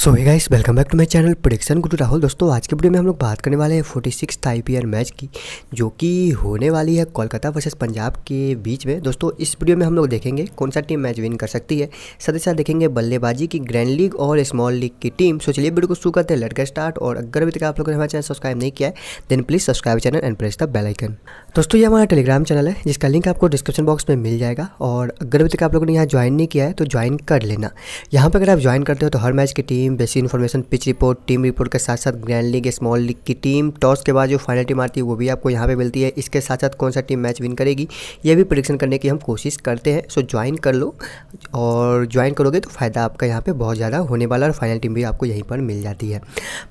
so hey guys welcome back to my channel prediction Guru Rahul दोस्तों आज के वीडियो में हम लोग बात करने वाले हैं फोर्टी सिक्स आईपीएल मैच की जो कि होने वाली है कोलकाता वर्सेस पंजाब के बीच में दोस्तों इस वीडियो में हम लोग देखेंगे कौन सा टीम मैच विन कर सकती है साथ ही साथ देखेंगे बल्लेबाजी की ग्रैंड लीग और स्मॉल लीग की टीम सो चलिए वीडियो को शुरू करते हैं लड़का स्टार्ट और अगर अभी तक आप लोगों ने हमारा चैनल सब्सक्राइब नहीं किया है then please subscribe channel and press the bell icon दोस्तों ये हमारा टेलीग्राम चैनल है जिसका लिंक आपको डिस्क्रिप्शन बॉक्स में मिल जाएगा और अगर अभी तक आप लोगों ने यहाँ ज्वाइन नहीं किया है तो ज्वाइन कर लेना यहाँ पर अगर आप ज्वाइन करते हो तो हर मैच की team team basic information pitch report team report के साथ साथ ग्रैंड लीग स्मॉल लीग की टीम टॉस के बाद जो फाइनल टीम आती है वो भी आपको यहाँ पे मिलती है इसके साथ साथ कौन सा टीम मैच विन करेगी ये भी प्रडिक्शन करने की हम कोशिश करते हैं सो ज्वाइन कर लो और ज्वाइन करोगे तो फ़ायदा आपका यहाँ पर बहुत ज़्यादा होने वाला और फाइनल टीम भी आपको यहीं पर मिल जाती है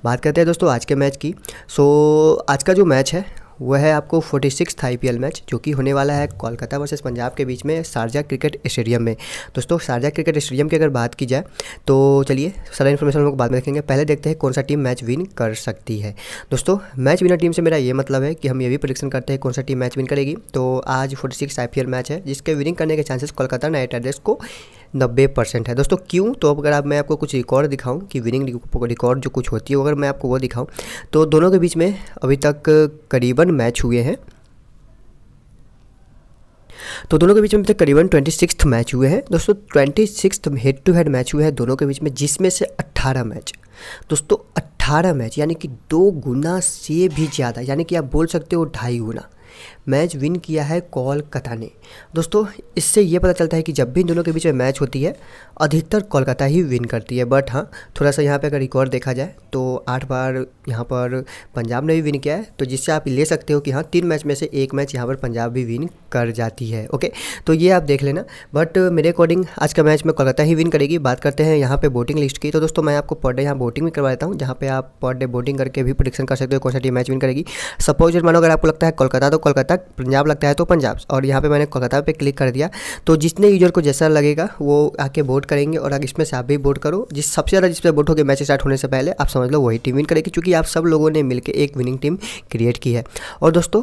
बात करते हैं दोस्तों आज के मैच की सो आज का जो मैच है वह है आपको forty six I P match जो कि होने वाला है कोलकाता वर्सेस पंजाब के बीच में शारजा क्रिकेट स्टेडियम में दोस्तों शारजा क्रिकेट स्टेडियम की अगर बात की जाए तो चलिए सारा इन्फॉर्मेशन हम लोग बाद में देखेंगे पहले देखते हैं कौन सा टीम मैच विन कर सकती है दोस्तों मैच विनर टीम से मेरा ये मतलब है कि हम ये भी प्रडिक्शन करते हैं कौन सा टीम मैच विन करेगी तो आज फोर्टी सिक्स मैच है जिसके विनिंग करने के चांसेस कोलकाता नाइट राइडर्स को नब्बे परसेंट है दोस्तों क्यों तो अगर आप मैं आपको कुछ रिकॉर्ड दिखाऊं कि विनिंग रिकॉर्ड जो कुछ होती है अगर मैं आपको वो दिखाऊं तो दोनों के बीच में अभी तक करीबन मैच हुए हैं तो दोनों के बीच में करीबन ट्वेंटी सिक्स मैच हुए हैं दोस्तों twenty six head to head match हुए हैं दोनों के बीच में जिसमें से अट्ठारह मैच दोस्तों अट्ठारह मैच यानी कि दो गुना से भी ज़्यादा यानी कि आप बोल सकते हो ढाई गुना मैच विन किया है कोलकाता ने दोस्तों इससे ये पता चलता है कि जब भी इन दोनों के बीच में मैच होती है अधिकतर कोलकाता ही विन करती है बट हाँ थोड़ा सा यहाँ पर अगर रिकॉर्ड देखा जाए तो आठ बार यहाँ पर पंजाब ने भी विन किया है तो जिससे आप ले सकते हो कि हाँ तीन मैच में से एक मैच यहाँ पर पंजाब भी विन कर जाती है ओके तो ये आप देख लेना बट मेरे अकॉर्डिंग आज का मैच में कोलकाता ही विन करेगी बात करते हैं यहाँ पर बोटिंग लिस्ट की तो दोस्तों मैं आपको पर डे यहाँ बोटिंग भी करवा देता हूँ जहाँ पर आप पर डे बोटिंग करके भी प्रोडिक्शन कर सकते हो कौन सा टीम मैच विन करेगी सपोज मानो अगर आपको लगता है कोलकाता तो कोलकाता पंजाब लगता है तो पंजाब और यहाँ पे मैंने कोलकाता पे क्लिक कर दिया तो जितने यूज़र को जैसा लगेगा वो आके वोट करेंगे और अगर इसमें से आप भी वोट करो जिस सबसे ज़्यादा जिसमें वोट वोट होकर मैच स्टार्ट होने से पहले आप समझ लो वही टीम विन करेगी क्योंकि आप सब लोगों ने मिलकर एक विनिंग टीम क्रिएट की है और दोस्तों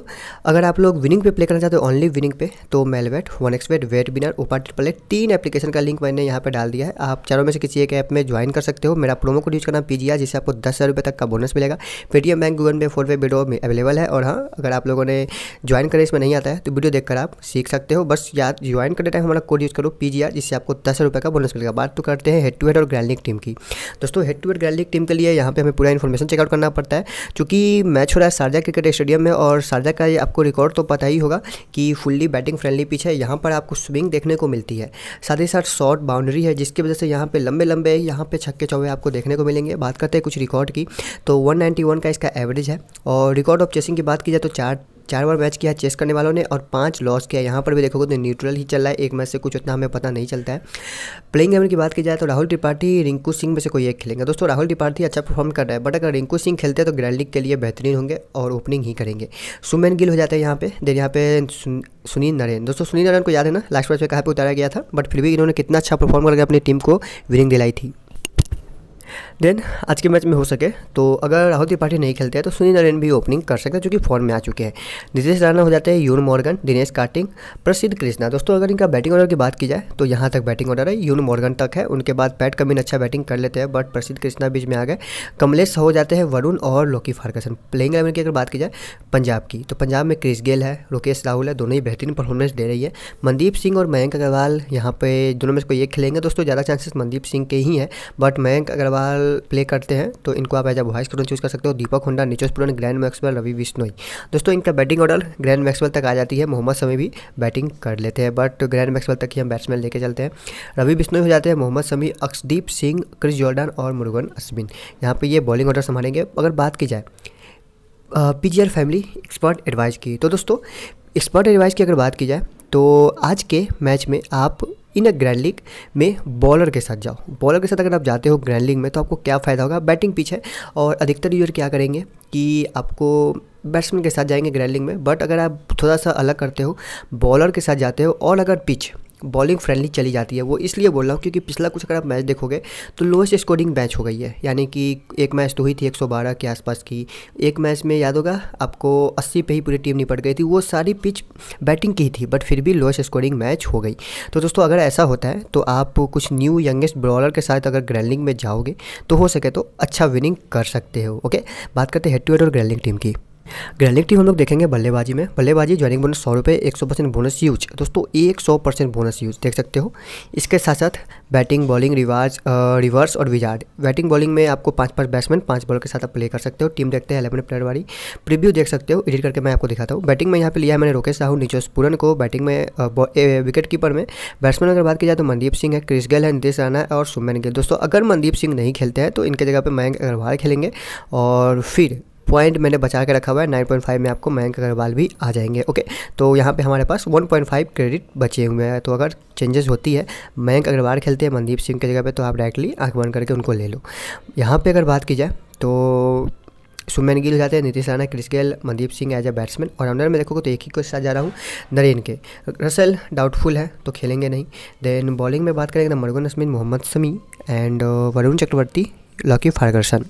अगर आप लोग विनिंग पे प्ले करना चाहते हो ओनली विनिंग पे तो मेलवेट वन एक्सवेट वेट विनर ओपा ट्रिपल तीन एप्लीकेशन का लिंक मैंने यहाँ पर डाल दिया है आप चारों में से किसी एक ऐप में ज्वाइन कर सकते हो मेरा प्रोमो कोड यूज करना पीजिए जिससे आपको दस हज़ार रुपये तक का बोनस मिलेगा Paytm bank Google pay PhonePe video में अवेलेबल है और हाँ अगर आप लोगों ने ज्वाइन करने इसमें नहीं आता है तो वीडियो देखकर आप सीख सकते हो बस याद ज्वाइन करने टाइम हमारा कोड यूज़ करो पी जिससे आपको दस रुपये का बोनस मिलेगा बात तो करते हैं हेड टू हेड और ग्रैंडिक टीम की दोस्तों हेड टू हेड ग्रैंडिक टीम के लिए यहाँ पर हमें पूरा इन्फॉर्मेशन चेकआउट करना पड़ता है चूँकि मैच हो रहा है शारजा क्रिकेट स्टेडियम में और शारजा का आपको रिकॉर्ड तो पता ही होगा कि फुल्ली बैटिंग फ्रेंडली पिच है यहाँ पर आपको स्विंग देखने को मिलती है साथ ही साथ शॉर्ट बाउंड्री है जिसकी वजह से यहाँ पे लंबे लंबे यहाँ पे छक्के चौवे आपको देखने को मिलेंगे बात करते हैं कुछ रिकॉर्ड की तो 191 का इसका एवरेज है और रिकॉर्ड ऑफ चेसिंग की बात की जाए तो चार चार बार मैच किया चेस करने वालों ने और पाँच लॉस किया यहाँ पर भी देखोगे तो न्यूट्रल ही चल रहा है एक मैच से कुछ उतना हमें पता नहीं चलता है प्लेइंग एवन की बात की जाए तो राहुल त्रिपाठी रिंकू सिंह में से कोई एक खेलेंगे दोस्तों राहुल त्रिपाठी अच्छा परफॉर्म कर रहा है बट अगर रिंकू सिंह खेलते हैं तो ग्रैंड लीग के लिए बेहतरीन होंगे और ओपनिंग ही करेंगे सुमैन गिल हो जाते हैं यहाँ पे देन यहाँ पे सुनील नरेन दोस्तों सुनील नरेन को याद है ना लास्ट मैच में कहाँ पर उतारा गया था बट फिर भी इन्होंने कितना अच्छा परफॉर्म करके अपनी टीम को विनिंग दिलाई थी देन आज के मैच में हो सके तो अगर राहुल त्रिपाठी नहीं खेलते हैं तो सुनील नरेन भी ओपनिंग कर सकते हैं जो कि फॉर्म में आ चुके हैं नितेश राणा हो जाते हैं यून मॉर्गन दिनेश कार्टिंग प्रसिद्ध कृष्णा दोस्तों अगर इनका बैटिंग ऑर्डर की बात की जाए तो यहाँ तक बैटिंग ऑर्डर है यून मॉर्गन तक है उनके बाद पैट कमिन अच्छा बैटिंग कर लेते हैं बट प्रसिद्ध कृष्णा बीच में आ गए कमलेश हो जाते हैं वरुण और लोकी फार्कसन प्लेइंग एलेवन की अगर बात की जाए पंजाब की तो पंजाब में क्रिस गेल है लोकेश राहुल है दोनों ही बेहतरीन परफॉर्मेंस दे रही है मनदीप सिंह और मयंक अग्रवाल यहाँ पे दोनों में से कोई एक खेलेंगे दोस्तों ज़्यादा चांसेस मनदीप सिंह के ही हैं बट मयंक अग्रवाल प्ले करते हैं तो इनको आप as a vice captain choose कर सकते हो Deepak Hooda Nicholas Pooran Glenn Maxwell Ravi Bishnoi दोस्तों इनका बैटिंग ऑर्डर ग्रैंड मैक्सवेल तक आ जाती है मोहम्मद समी भी बैटिंग कर लेते हैं बट ग्रैंड मैक्सवेल तक ही हम बैट्समैन लेके चलते हैं रवि बिश्नोई हो जाते हैं मोहम्मद समी अक्षदीप सिंह क्रिस जॉर्डन और मुर्गन अश्विन यहाँ पर ये बॉलिंग ऑर्डर संभालेंगे अगर बात की जाए पी फैमिली एक्सपर्ट एडवाइस की तो दोस्तों एक्सपर्ट एडवाइस की अगर बात की जाए तो आज के मैच में आप इन अ ग्रैंड लीग में बॉलर के साथ जाओ बॉलर के साथ अगर आप जाते हो ग्रैंड लीग में तो आपको क्या फ़ायदा होगा बैटिंग पिच है और अधिकतर यूजर क्या करेंगे कि आपको बैट्समैन के साथ जाएंगे ग्रैंड लीग में बट अगर आप थोड़ा सा अलग करते हो बॉलर के साथ जाते हो और अगर पिच बॉलिंग फ्रेंडली चली जाती है वो इसलिए बोल रहा हूँ क्योंकि पिछला कुछ अगर आप मैच देखोगे तो लोएस्ट स्कोरिंग मैच हो गई है यानी कि एक मैच तो हुई थी 112 के आसपास की एक मैच में याद होगा आपको 80 पे ही पूरी टीम निपट गई थी वो सारी पिच बैटिंग की थी बट फिर भी लोएस्ट स्कोरिंग मैच हो गई तो दोस्तों अगर ऐसा होता है तो आप कुछ न्यू यंगेस्ट बॉलर के साथ अगर ग्रैंडिंग में जाओगे तो हो सके तो अच्छा विनिंग कर सकते हो ओके बात करते हैं टू हेड और ग्रैंडिंग टीम की ग्रैंडिक टीम हम लोग देखेंगे बल्लेबाजी में बल्लेबाजी ज्वाइनिंग बोनस सौ रुपये एक सौ परसेंट बोनस यूज दोस्तों एक सौ परसेंट बोनस यूज देख सकते हो इसके साथ साथ बैटिंग बॉलिंग रिवार्स रिवर्स और विजार्ड बैटिंग बॉलिंग में आपको पाँच पाँच बैट्समैन पाँच बॉल के साथ आप प्ले कर सकते हो टीम देखते हैं एलेवन प्लेयर वाली प्रीव्यू देख सकते हो एडिट करके मैं आपको दिखाता हूँ बैटिंग में यहाँ पर लिया है मैंने रोकेश साहू नीचो पूरन को बैटिंग में विकेट कीपर में बैट्समैन अगर बात की जाए तो मनदीप सिंह है क्रिस गेल है नितेश राणा और सुमैन गेल दोस्तों अगर मनदीप सिंह नहीं खेलते हैं तो इनके जगह पर मयंक अग्रवाल खेलेंगे और फिर पॉइंट मैंने बचा के रखा हुआ है नाइन पॉइंट फाइव में आपको मयंक अग्रवाल भी आ जाएंगे ओके तो यहाँ पर हमारे पास वन पॉइंट फाइव क्रेडिट बचे हुए हैं तो अगर चेंजेस होती है मयंक अग्रवाल खेलते हैं मनदीप सिंह की जगह पर तो आप डायरेक्टली आँख बन करके उनको ले लो यहाँ पर अगर बात की जाए तो सुमन गिल जाते हैं Nitish Rana Chris Gayle Mandeep Singh as a batsman और ऑलराउंडर में देखोगे तो एक ही को साथ जा रहा हूँ नरेन के रसल डाउटफुल है तो खेलेंगे नहीं देन बॉलिंग में बात करेंगे तो मरगुन असमिन Mohammad Shami and Varun Chakravarthy Lockie Ferguson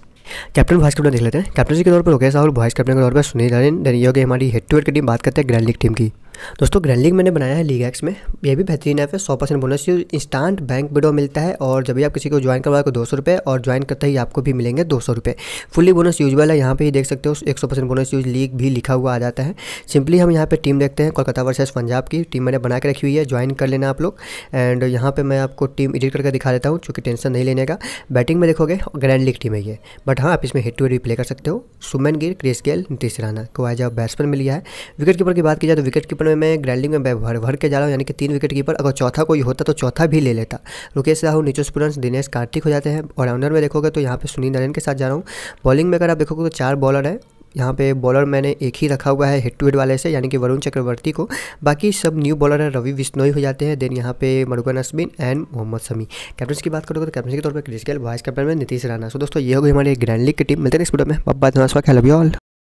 captain vice captain देख लेते हैं कैप्टनसी के तौर पर हो राहुल वाइस कैप्टन के तौर पर सुनील नारायण धनिया हो हमारी हेड टू हेड की टीम बात करते हैं ग्रैंड लीग टीम की दोस्तों ग्रैंडलिंग मैंने बनाया है लीग एक्स में यह भी बेहतरीन ऐप है सौ परसेंट बोनस इंस्टांट बैंक विडो मिलता है और जब भी आप किसी को ज्वाइन करवाए तो दो सौ रुपये और ज्वाइन करते ही आपको भी मिलेंगे दो सौ रुपये फुली बोनस यूजल है यहाँ पे ही देख सकते हो एक सौ परसेंट बोनस यूज लीग भी लिखा हुआ आ जाता है सिंपली हम यहाँ पर टीम देखते हैं कोलकाता वर्सेज पंजाब की टीम मैंने बना के रखी हुई है ज्वाइन कर लेना आप लोग एंड यहाँ पर मैं आपको टीम एडिट करके दिखा देता हूँ चूँकि टेंशन नहीं लेने का बैटिंग में देखोगे ग्रैंड लीग टीम है ये बट हाँ आप इसमें हेड टू हेड भी प्ले कर सकते हो सुमन गिर क्रिस गेल नीतीश राना को आज बैट्समैन मिल गया है विकेट कीपर की बात की जाए तो विकेट कीपर रन में मैं ग्रैंडिंग में भर भर के जा रहा हूँ यानी कि तीन विकेट कीपर अगर चौथा कोई होता तो चौथा भी ले लेता रुकेश राहुल नीचो पुरंस दिनेश कार्तिक हो जाते हैं ऑलराउंडर में देखोगे तो यहाँ पे सुनील नारायण के साथ जा रहा हूँ बॉलिंग में अगर आप देखोगे तो चार बॉलर है यहाँ पे बॉलर मैंने एक ही रखा हुआ है हेड टू हेड वाले से यानी कि वरुण चक्रवर्ती को बाकी सब न्यू बॉलर है रवि बिश्नोई हो जाते हैं देन यहाँ पे मरुगन अस्मिन एंड मोहम्मद समी कैप्टन की बात करोगे तो कैप्टन के तौर पर क्रिस वाइस कैप्टन में नीतीश राणा सो दोस्तों ये हो गई हमारी ग्रैंड लीग की टीम मिलते हैं इस वीडियो में बात ख्याल ऑल